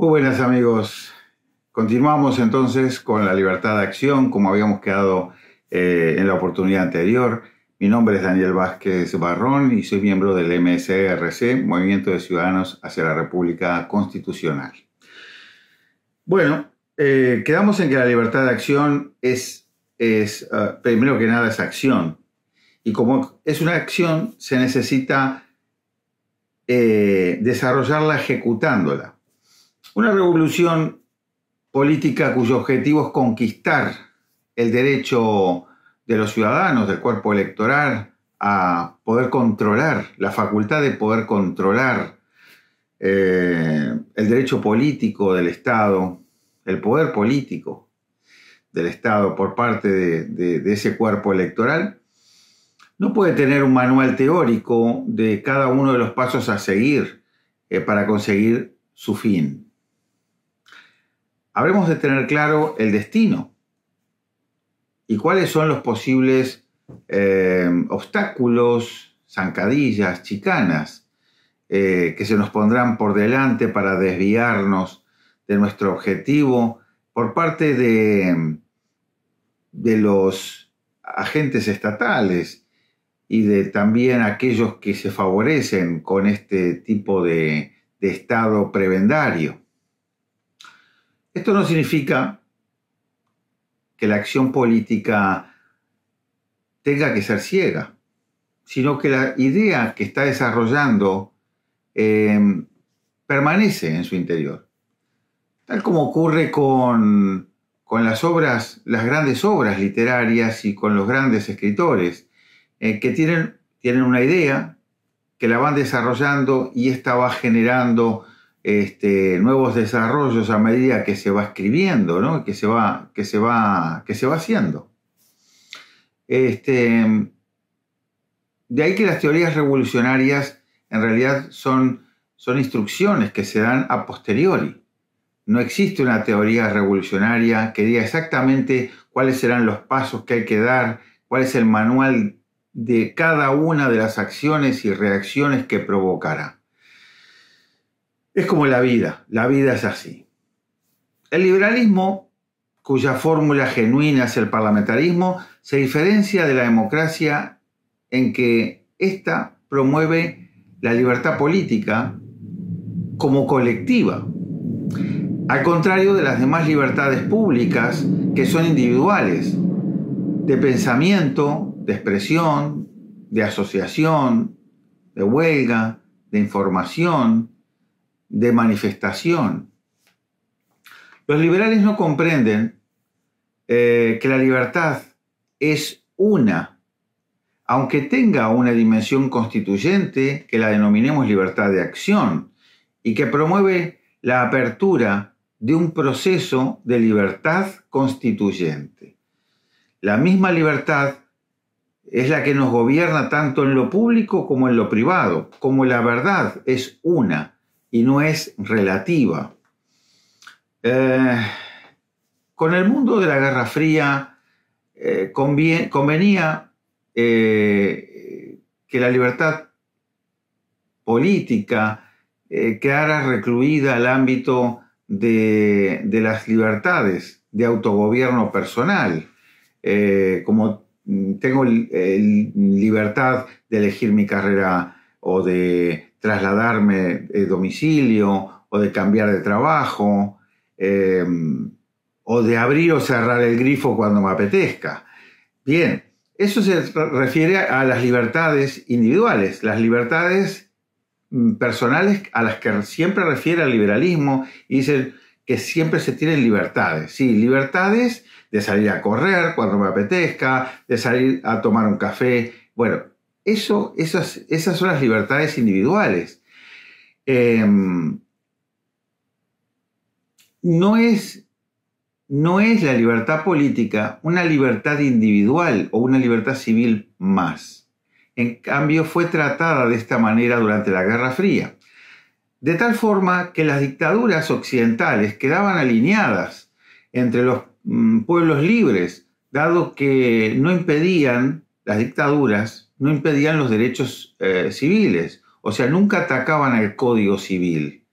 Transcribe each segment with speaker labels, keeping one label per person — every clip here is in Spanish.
Speaker 1: Muy buenas amigos. Continuamos entonces con la libertad de acción, como habíamos quedado eh, en la oportunidad anterior. Mi nombre es Daniel Vázquez Barrón y soy miembro del MSRC, Movimiento de Ciudadanos hacia la República Constitucional. Bueno, eh, quedamos en que la libertad de acción es, eh, primero que nada, es acción. Y como es una acción, se necesita desarrollarla ejecutándola. Una revolución política cuyo objetivo es conquistar el derecho de los ciudadanos, del cuerpo electoral, a poder controlar, la facultad de poder controlar eh, el derecho político del Estado, el poder político del Estado por parte de, ese cuerpo electoral, no puede tener un manual teórico de cada uno de los pasos a seguir eh, para conseguir su fin habremos de tener claro el destino y cuáles son los posibles eh, obstáculos, zancadillas, chicanas eh, que se nos pondrán por delante para desviarnos de nuestro objetivo por parte de, de los agentes estatales y de también aquellos que se favorecen con este tipo de, de estado prebendario. Esto no significa que la acción política tenga que ser ciega, sino que la idea que está desarrollando em, permanece en su interior. Tal como ocurre con, las obras, las grandes obras literarias y con los grandes escritores, eh, que tienen, tienen una idea, que la van desarrollando y esta va generando este, nuevos desarrollos a medida que se va escribiendo, que, se va, que, se va, que se va haciendo. Este, de ahí que las teorías revolucionarias en realidad son, son instrucciones que se dan a posteriori. No existe una teoría revolucionaria que diga exactamente cuáles serán los pasos que hay que dar, cuál es el manual de cada una de las acciones y reacciones que provocará. Es como la vida, la vida es así. El liberalismo, cuya fórmula genuina es el parlamentarismo, se diferencia de la democracia en que ésta promueve la libertad política como colectiva, al contrario de las demás libertades públicas que son individuales, de pensamiento, de expresión, de asociación, de huelga, de información, de manifestación. Los liberales no comprenden eh, que la libertad es una, aunque tenga una dimensión constituyente que la denominemos libertad de acción y que promueve la apertura de un proceso de libertad constituyente. La misma libertad es la que nos gobierna tanto en lo público como en lo privado, como la verdad es una y no es relativa. Eh, con el mundo de la Guerra Fría eh, convenía eh, que la libertad política quedara recluida al ámbito de, las libertades de autogobierno personal, como tengo libertad de elegir mi carrera o de trasladarme de domicilio o de cambiar de trabajo em, o de abrir o cerrar el grifo cuando me apetezca. Bien, eso se refiere a las libertades individuales, las libertades mm, personales a las que siempre refiere el liberalismo y dice que siempre se tienen libertades. Sí, libertades de salir a correr cuando me apetezca, de salir a tomar un café. Bueno, esas, son las libertades individuales. Em, no es la libertad política una libertad individual o una libertad civil más. En cambio, fue tratada de esta manera durante la Guerra Fría. De tal forma que las dictaduras occidentales quedaban alineadas entre los mm, pueblos libres, dado que no impedían las dictaduras no impedían los derechos eh, civiles, o sea, nunca atacaban al Código Civil.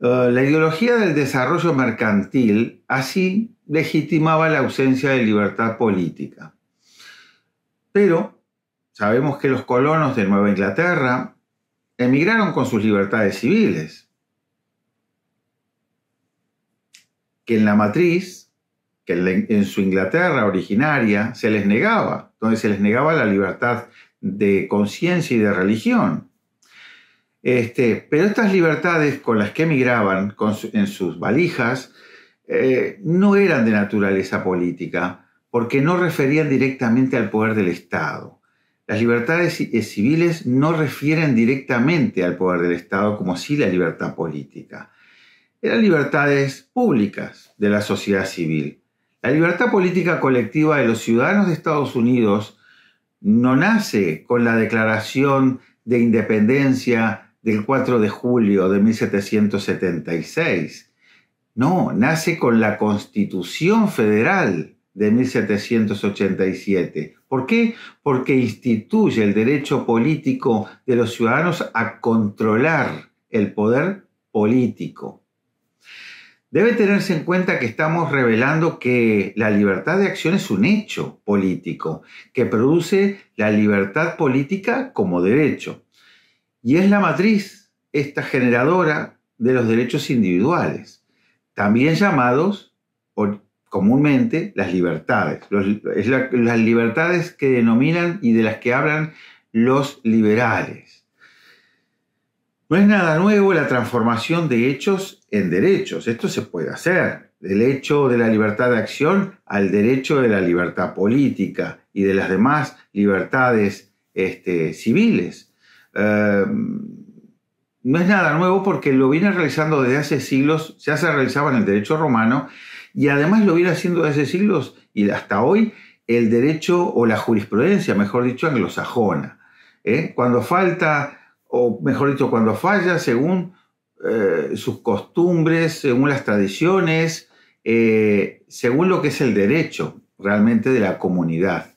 Speaker 1: Eh, la ideología del desarrollo mercantil así legitimaba la ausencia de libertad política. Pero sabemos que los colonos de Nueva Inglaterra emigraron con sus libertades civiles, que en la matriz que en su Inglaterra originaria se les negaba, donde se les negaba la libertad de conciencia y de religión. Este, pero estas libertades con las que emigraban en sus valijas eh, no eran de naturaleza política, porque no referían directamente al poder del Estado. Las libertades eh, civiles no refieren directamente al poder del Estado como si la libertad política. Eran libertades públicas de la sociedad civil, la libertad política colectiva de los ciudadanos de Estados Unidos no nace con la declaración de independencia del 4 de julio de 1776. No, nace con la Constitución Federal de 1787. ¿Por qué? Porque instituye el derecho político de los ciudadanos a controlar el poder político. Debe tenerse en cuenta que estamos revelando que la libertad de acción es un hecho político que produce la libertad política como derecho. Y es la matriz, esta generadora de los derechos individuales, también llamados comúnmente las libertades. es las libertades que denominan y de las que hablan los liberales. No es nada nuevo la transformación de hechos en derechos. Esto se puede hacer. Del hecho de la libertad de acción al derecho de la libertad política y de las demás libertades este, civiles. Em, no es nada nuevo porque lo viene realizando desde hace siglos, ya se realizaba en el derecho romano y además lo viene haciendo desde hace siglos y hasta hoy el derecho o la jurisprudencia, mejor dicho, anglosajona. ¿eh? Cuando falta o mejor dicho, cuando falla, según eh, sus costumbres, según las tradiciones, eh, según lo que es el derecho realmente de la comunidad.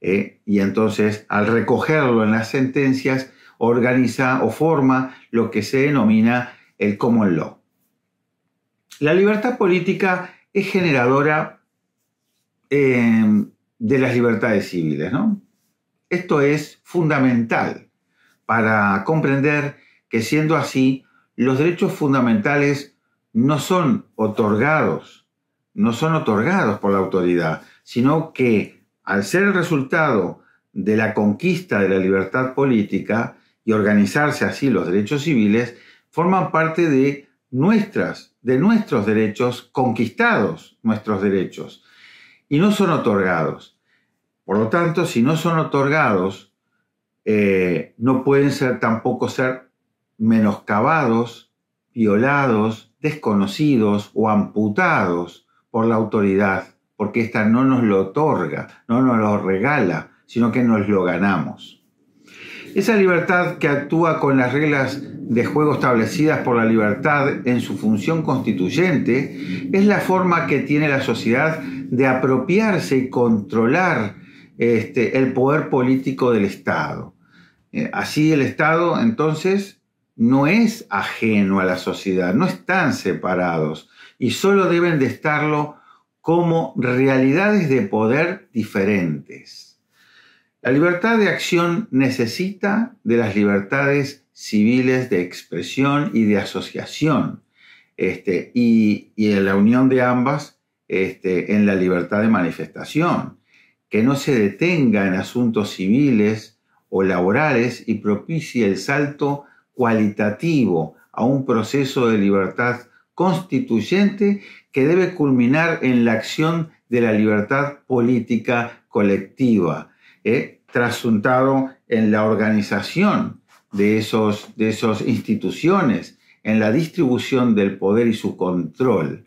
Speaker 1: ¿eh? y entonces, al recogerlo en las sentencias, organiza o forma lo que se denomina el common law. La libertad política es generadora de las libertades civiles, Esto es fundamental para comprender que siendo así, los derechos fundamentales no son otorgados, no son otorgados por la autoridad, sino que al ser el resultado de la conquista de la libertad política y organizarse así los derechos civiles, forman parte de nuestras, de nuestros derechos conquistados, nuestros derechos, y no son otorgados. Por lo tanto, si no son otorgados, eh, no pueden ser tampoco ser menoscabados, violados, desconocidos o amputados por la autoridad, porque ésta no nos lo otorga, no nos lo regala, sino que nos lo ganamos. Esa libertad que actúa con las reglas de juego establecidas por la libertad en su función constituyente es la forma que tiene la sociedad de apropiarse y controlar este, el poder político del Estado. Eh, así el Estado entonces no es ajeno a la sociedad, no están separados y solo deben de estarlo como realidades de poder diferentes. La libertad de acción necesita de las libertades civiles de expresión y de asociación, este, y, en la unión de ambas este, en la libertad de manifestación, que no se detenga en asuntos civiles o laborales y propicia el salto cualitativo a un proceso de libertad constituyente que debe culminar en la acción de la libertad política colectiva, ¿eh? trasuntado en la organización de esas de instituciones, en la distribución del poder y su control,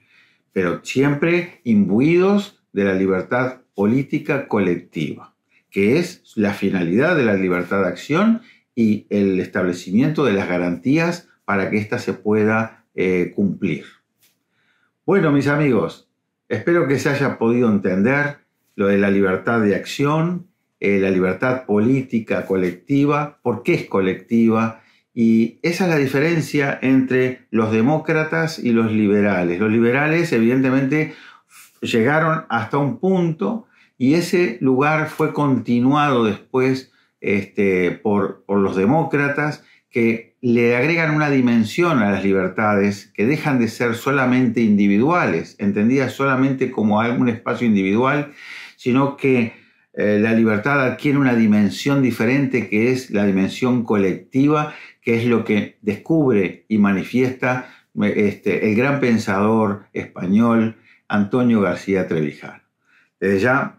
Speaker 1: pero siempre imbuidos de la libertad política colectiva que es la finalidad de la libertad de acción y el establecimiento de las garantías para que ésta se pueda eh, cumplir. Bueno, mis amigos, espero que se haya podido entender lo de la libertad de acción, eh, la libertad política colectiva, por qué es colectiva, y esa es la diferencia entre los demócratas y los liberales. Los liberales evidentemente llegaron hasta un punto y ese lugar fue continuado después este, por, los demócratas que le agregan una dimensión a las libertades que dejan de ser solamente individuales, entendidas solamente como algún espacio individual, sino que eh, la libertad adquiere una dimensión diferente que es la dimensión colectiva, que es lo que descubre y manifiesta este, el gran pensador español Antonio García Trevijano. Desde ya